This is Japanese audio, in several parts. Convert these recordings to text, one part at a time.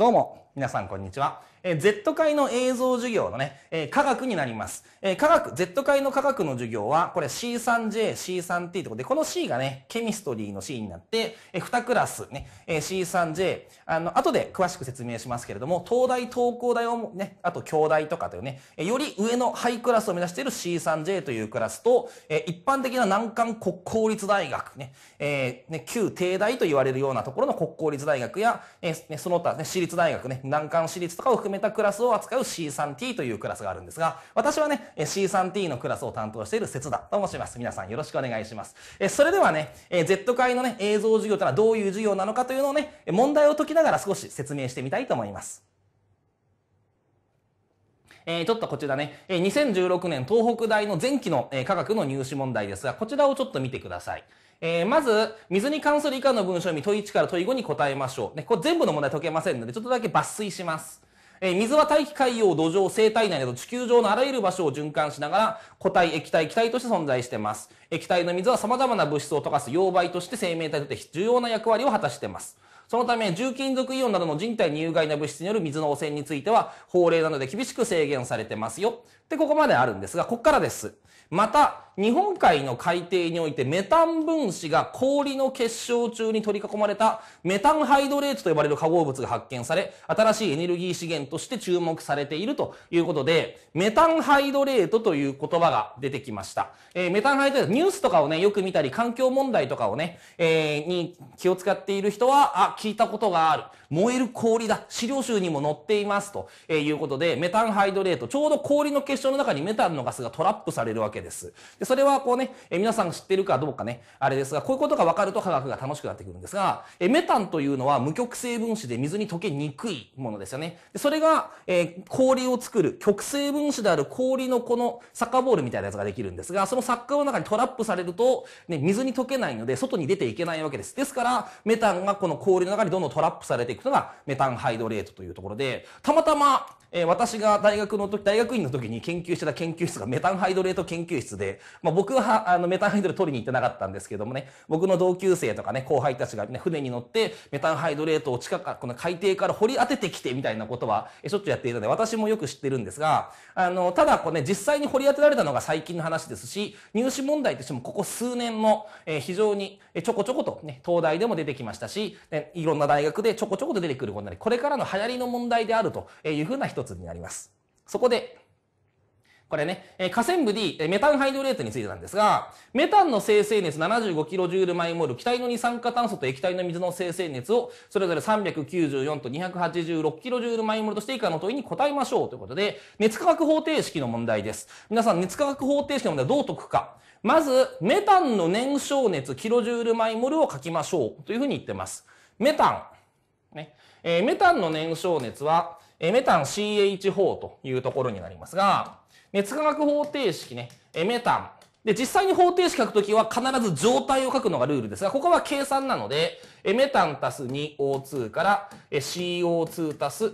どうも。皆さんこんにちは。えー、Z 会の映像授業のね、えー、科学になります。えー、科学、Z 会の科学の授業は、これ C3J、C3T てことで、この C がね、ケミストリーの C になって、えー、2クラスね、えー、C3J、あの、後で詳しく説明しますけれども、東大、東工大をね、あと京大とかというね、えー、より上のハイクラスを目指している C3J というクラスと、えー、一般的な難関国公立大学ね、えー、ね、旧帝大と言われるようなところの国公立大学や、えー、ね、その他、ね、私立大学ね、難関私立とかを含めたクラスを扱う C3T というクラスがあるんですが、私はね、C3T のクラスを担当している節田と申します。皆さんよろしくお願いします。えそれではね、え Z 会のね、映像授業というのはどういう授業なのかというのをね、問題を解きながら少し説明してみたいと思います。えー、ちょっとこちらね、え2016年東北大の前期の、え科学の入試問題ですが、こちらをちょっと見てください。えー、まず、水に関する以下の文章に問い1から問い5に答えましょう。ね、これ全部の問題解けませんので、ちょっとだけ抜粋します。えー、水は大気、海洋、土壌、生体内など地球上のあらゆる場所を循環しながら、固体、液体、気体として存在しています。液体の水は様々な物質を溶かす溶媒として生命体として重要な役割を果たしています。そのため、重金属イオンなどの人体に有害な物質による水の汚染については、法令などで厳しく制限されてますよ。ってここまであるんですが、ここからです。また、日本海の海底においてメタン分子が氷の結晶中に取り囲まれたメタンハイドレートと呼ばれる化合物が発見され、新しいエネルギー資源として注目されているということで、メタンハイドレートという言葉が出てきました。えー、メタンハイドレート、ニュースとかをね、よく見たり、環境問題とかをね、えー、に気を使っている人は、あ、聞いたことがある。燃える氷だ。資料集にも載っています。ということで、メタンハイドレート、ちょうど氷の結晶の中にメタンのガスがトラップされるわけです。でそれはこうね、え皆さん知ってるかどうかね、あれですが、こういうことが分かると科学が楽しくなってくるんですが、えメタンというのは無極性分子で水に溶けにくいものですよね。でそれが、え氷を作る極性分子である氷のこのサッカーボールみたいなやつができるんですが、そのサッカーの中にトラップされると、ね、水に溶けないので、外に出ていけないわけです。ですから、メタンがこの氷の中にどんどんトラップされていくのが、メタンハイドレートというところで、たまたまえー、私が大学の時、大学院の時に研究してた研究室がメタンハイドレート研究室で、まあ、僕はあのメタンハイドレート取りに行ってなかったんですけどもね、僕の同級生とかね、後輩たちが、ね、船に乗ってメタンハイドレートを近く、この海底から掘り当ててきてみたいなことは、しょっちゅうやっていたので、私もよく知ってるんですが、あの、ただこれね、実際に掘り当てられたのが最近の話ですし、入試問題としてもここ数年の、えー、非常にちょこちょことね、東大でも出てきましたし、ね、いろんな大学でちょこちょこと出てくることになり、これからの流行りの問題であるというふうな人一つになります。そこで、これね、えー、河川部 D、えメタンハイドレートについてなんですが、メタンの生成熱 75kJ マイモール、気体の二酸化炭素と液体の水の生成熱を、それぞれ394と 286kJ マイモールとして以下の問いに答えましょうということで、熱化学方程式の問題です。皆さん、熱化学方程式の問題どう解くか。まず、メタンの燃焼熱 kJ マイモールを書きましょうというふうに言ってます。メタン。ねえー、メタンの燃焼熱は、エメタン CH4 というところになりますが、熱化学方程式ね、エメタン。で、実際に方程式書くときは必ず状態を書くのがルールですが、ここは計算なので、エメタン足す 2O2 からえ CO2 足す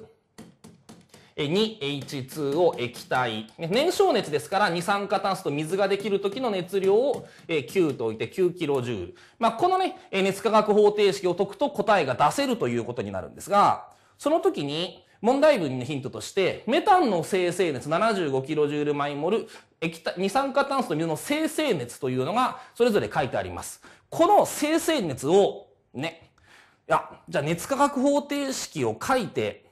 2H2 を液体。燃焼熱ですから二酸化炭素と水ができる時の熱量を9と置いて 9kJ。まあ、このね、熱化学方程式を解くと答えが出せるということになるんですが、その時に問題文のヒントとして、メタンの生成熱 75kJ 毎モル、液体、二酸化炭素と水の生成熱というのが、それぞれ書いてあります。この生成熱を、ね、いや、じゃあ熱化学方程式を書いて、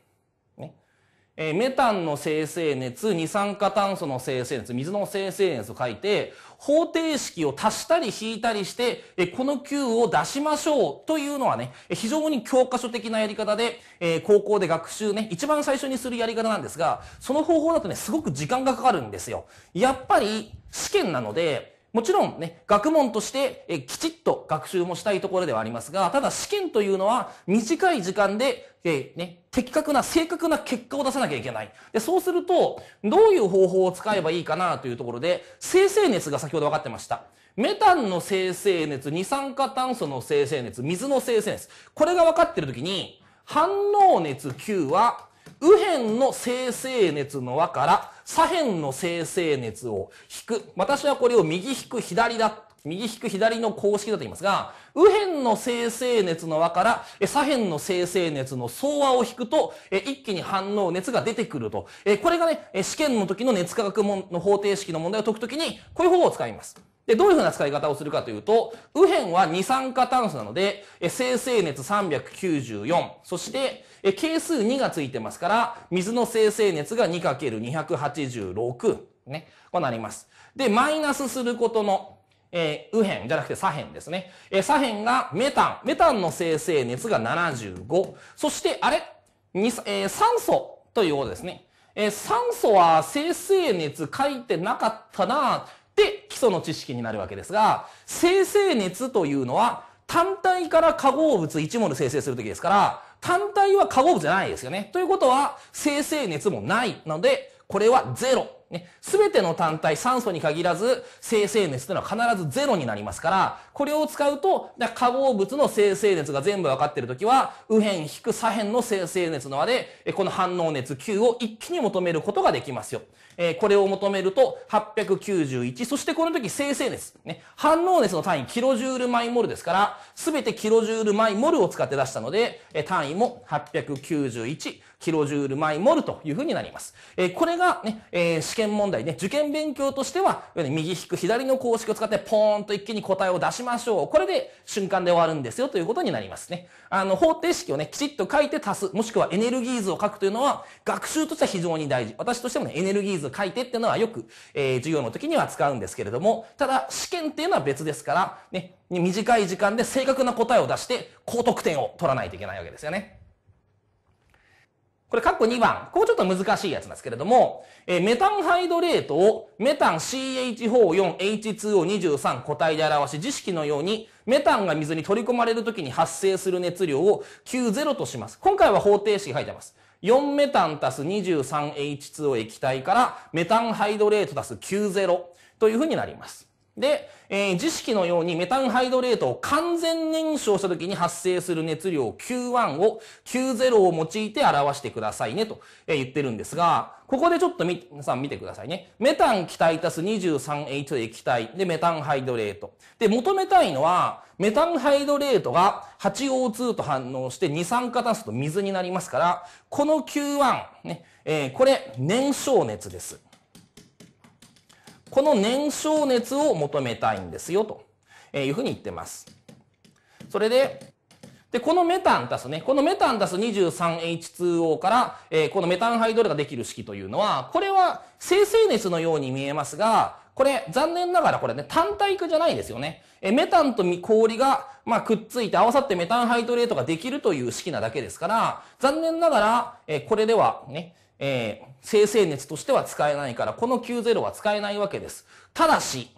えー、メタンの生成熱、二酸化炭素の生成熱、水の生成熱と書いて、方程式を足したり引いたりして、えー、この Q を出しましょうというのはね、非常に教科書的なやり方で、えー、高校で学習ね、一番最初にするやり方なんですが、その方法だとね、すごく時間がかかるんですよ。やっぱり、試験なので、もちろんね、学問としてえきちっと学習もしたいところではありますが、ただ試験というのは短い時間で、えー、ね、的確な、正確な結果を出さなきゃいけない。で、そうすると、どういう方法を使えばいいかなというところで、生成熱が先ほど分かってました。メタンの生成熱、二酸化炭素の生成熱、水の生成熱。これが分かってるときに、反応熱 Q は右辺の生成熱の和から左辺の生成熱を引く。私はこれを右引く左だ。右引く左の公式だと言いますが、右辺の生成熱の和から左辺の生成熱の総和を引くと、一気に反応熱が出てくると。これがね、試験の時の熱化学の方程式の問題を解くときに、こういう方法を使います。で、どういうふうな使い方をするかというと、右辺は二酸化炭素なので、生成熱394。そして、係数2がついてますから、水の生成熱が 2×286。ね。こうなります。で、マイナスすることの、えー、右辺じゃなくて左辺ですね。えー、左辺がメタン。メタンの生成熱が75。そして、あれえー、酸素ということですね。えー、酸素は生成熱書いてなかったなぁ。って基礎の知識になるわけですが、生成熱というのは単体から化合物1モル生成するときですから、単体は化合物じゃないですよね。ということは、生成熱もないので、これはゼロね、すべての単体、酸素に限らず、生成熱というのは必ずゼロになりますから、これを使うと、化合物の生成熱が全部わかっているときは、右辺引く左辺の生成熱の和で、この反応熱 Q を一気に求めることができますよ。えー、これを求めると、891、そしてこの時生成熱、ね、反応熱の単位、キロジュールマイモルですから、すべてキロジュールマイモルを使って出したので、単位も891、キロジュールマイモルというふうになります。えこれがね、え試験問題ね、受験勉強としては、右引く左の公式を使ってポーンと一気に答えを出しましょう。これで瞬間で終わるんですよということになりますね。あの、方程式をね、きちっと書いて足す、もしくはエネルギー図を書くというのは、学習としては非常に大事。私としてもね、エネルギー図書いてっていうのはよく、えー、授業の時には使うんですけれども、ただ、試験っていうのは別ですから、ね、短い時間で正確な答えを出して、高得点を取らないといけないわけですよね。これ、カッコ2番。ここちょっと難しいやつなんですけれども、えメタンハイドレートをメタン CH44H2O23 個体で表し、知識のように、メタンが水に取り込まれるときに発生する熱量を q 0とします。今回は方程式書いてます。4メタン足す 23H2O 液体からメタンハイドレート足す q 0というふうになります。で、えー、知識のようにメタンハイドレートを完全燃焼した時に発生する熱量 Q1 を Q0 を用いて表してくださいねと言ってるんですが、ここでちょっとみ、皆さん見てくださいね。メタン気体足す 23H 液体でメタンハイドレート。で、求めたいのは、メタンハイドレートが 8O2 と反応して二酸化炭素と水になりますから、この Q1、ね、えー、これ燃焼熱です。この燃焼熱を求めたいんですよ、というふうに言ってます。それで、で、このメタン足すね、このメタン足す 23H2O から、えー、このメタンハイドレができる式というのは、これは生成熱のように見えますが、これ、残念ながらこれね、単体区じゃないんですよね。え、メタンと氷が、まあ、くっついて合わさってメタンハイドレートができるという式なだけですから、残念ながら、え、これではね、えー、生成熱としては使えないから、この q 0は使えないわけです。ただし、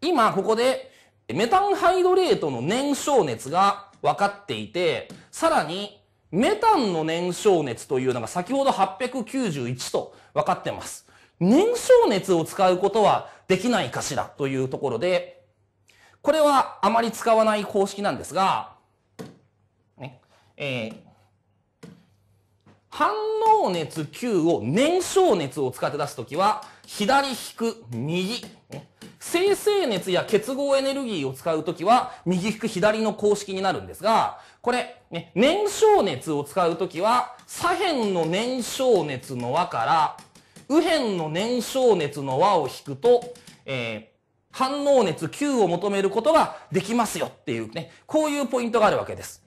今ここでメタンハイドレートの燃焼熱が分かっていて、さらにメタンの燃焼熱というのが先ほど891と分かってます。燃焼熱を使うことはできないかしらというところで、これはあまり使わない公式なんですが、ね、えー反応熱 Q を燃焼熱を使って出すときは、左引く、右。生成熱や結合エネルギーを使うときは、右引く左の公式になるんですが、これ、ね、燃焼熱を使うときは、左辺の燃焼熱の和から、右辺の燃焼熱の和を引くと、えー、反応熱 Q を求めることができますよっていうね、こういうポイントがあるわけです。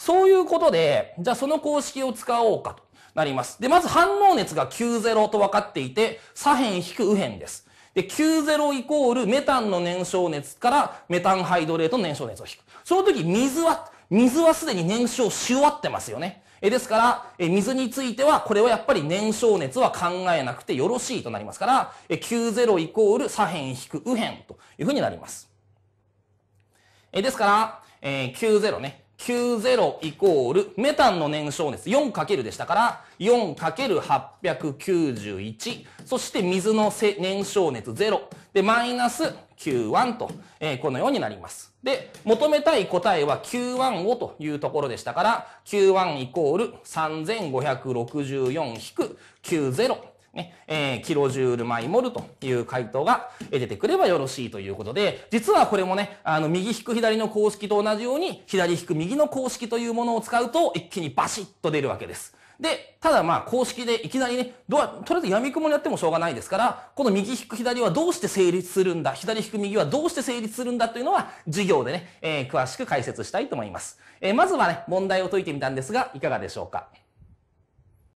そういうことで、じゃあその公式を使おうかとなります。で、まず反応熱が90と分かっていて、左辺引く右辺です。で、90イコールメタンの燃焼熱からメタンハイドレートの燃焼熱を引く。その時水は、水はすでに燃焼し終わってますよね。えですから、え水については、これはやっぱり燃焼熱は考えなくてよろしいとなりますから、え90イコール左辺引く右辺というふうになります。えですから、えー、90ね。90イコール、メタンの燃焼熱 4× でしたから、4×891。そして水の燃焼熱0。で、マイナス Q1 と、えー、このようになります。で、求めたい答えは Q1 をというところでしたから、Q1 イコール3564-90ね、えー、キロジュールマイモルという回答が出てくればよろしいということで、実はこれもね、あの、右引く左の公式と同じように、左引く右の公式というものを使うと、一気にバシッと出るわけです。で、ただまあ公式でいきなりね、どうとりあえず闇雲にやってもしょうがないですから、この右引く左はどうして成立するんだ、左引く右はどうして成立するんだというのは、授業でね、えー、詳しく解説したいと思います。えー、まずはね、問題を解いてみたんですが、いかがでしょうか。